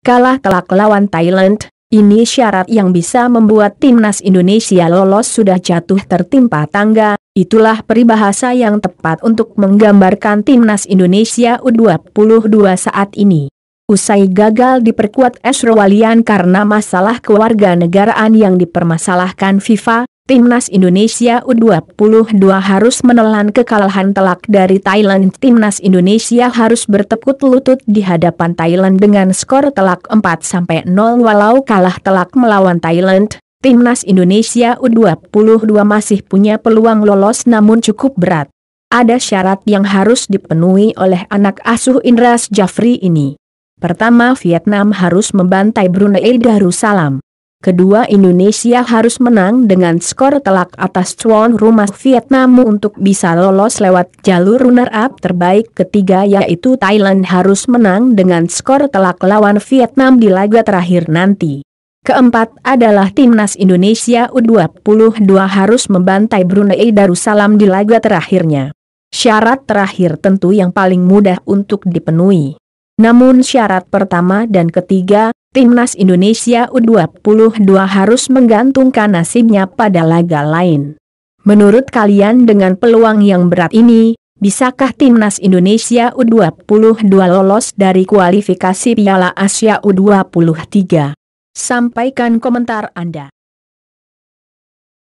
kalah telak lawan Thailand, ini syarat yang bisa membuat timnas Indonesia lolos sudah jatuh tertimpa tangga, itulah peribahasa yang tepat untuk menggambarkan timnas Indonesia U22 saat ini. Usai gagal diperkuat Esrawalian karena masalah kewarganegaraan yang dipermasalahkan FIFA, Timnas Indonesia U22 harus menelan kekalahan telak dari Thailand. Timnas Indonesia harus bertepuk lutut di hadapan Thailand dengan skor telak 4-0 walau kalah telak melawan Thailand. Timnas Indonesia U22 masih punya peluang lolos namun cukup berat. Ada syarat yang harus dipenuhi oleh anak asuh Indras Jafri ini. Pertama Vietnam harus membantai Brunei Darussalam. Kedua Indonesia harus menang dengan skor telak atas tuan rumah Vietnam untuk bisa lolos lewat jalur runner-up terbaik ketiga yaitu Thailand harus menang dengan skor telak lawan Vietnam di laga terakhir nanti. Keempat adalah Timnas Indonesia U22 harus membantai Brunei Darussalam di laga terakhirnya. Syarat terakhir tentu yang paling mudah untuk dipenuhi. Namun syarat pertama dan ketiga timnas Indonesia U22 harus menggantungkan nasibnya pada laga lain. Menurut kalian dengan peluang yang berat ini, bisakah timnas Indonesia U22 lolos dari kualifikasi Piala Asia U23? Sampaikan komentar Anda.